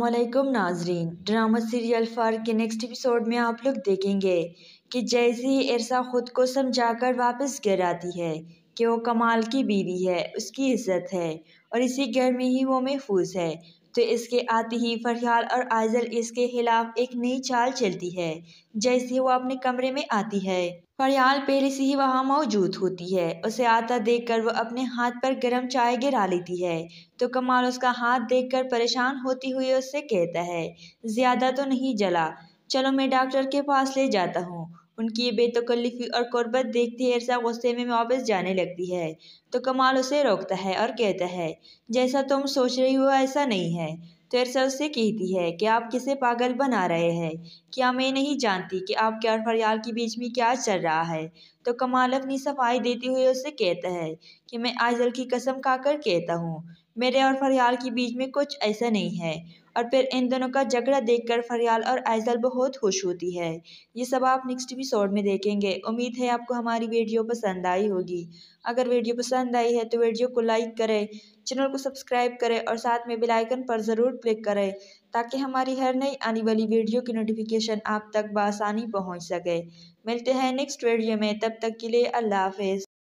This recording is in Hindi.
वालेकुम नाजरीन ड्रामा सीरियल फार के नेक्स्ट एपिसोड में आप लोग देखेंगे कि जैसी ऐसा ख़ुद को समझाकर वापस घर आती है कि वो कमाल की बीवी है उसकी इज्जत है और इसी घर में ही वो महफूज है तो इसके आते ही फरहाल और आयजल इसके खिलाफ एक नई चाल चलती है जैसे वो अपने कमरे में आती है फरहाल पहले से ही वहाँ मौजूद होती है उसे आता देखकर वो अपने हाथ पर गर्म चाय गिरा लेती है तो कमाल उसका हाथ देखकर परेशान होती हुई उससे कहता है ज़्यादा तो नहीं जला चलो मैं डॉक्टर के पास ले जाता हूँ उनकी बेतकल्लीफी और कुर्बत देखते ही अरसा गुस्से में वापस जाने लगती है तो कमाल उसे रोकता है और कहता है जैसा तुम सोच रही हो ऐसा नहीं है तो अरसा उससे कहती है कि आप किसे पागल बना रहे हैं क्या मैं नहीं जानती कि आपके और फरियाल के बीच में क्या चल रहा है तो कमाल अपनी सफाई देते हुए उससे कहता है कि मैं आजल की कसम खाकर कहता हूँ मेरे और फरियाल के बीच में कुछ ऐसा नहीं है और फिर इन दोनों का झगड़ा देखकर फरियाल और आइजल बहुत खुश होती है ये सब आप नेक्स्ट एपिसोड में देखेंगे उम्मीद है आपको हमारी वीडियो पसंद आई होगी अगर वीडियो पसंद आई है तो वीडियो को लाइक करें चैनल को सब्सक्राइब करें और साथ में बेल आइकन पर ज़रूर क्लिक करें ताकि हमारी हर नई आने वाली वीडियो की नोटिफिकेशन आप तक बसानी पहुँच सके मिलते हैं नेक्स्ट वीडियो में तब तक के लिए अल्लाह हाफ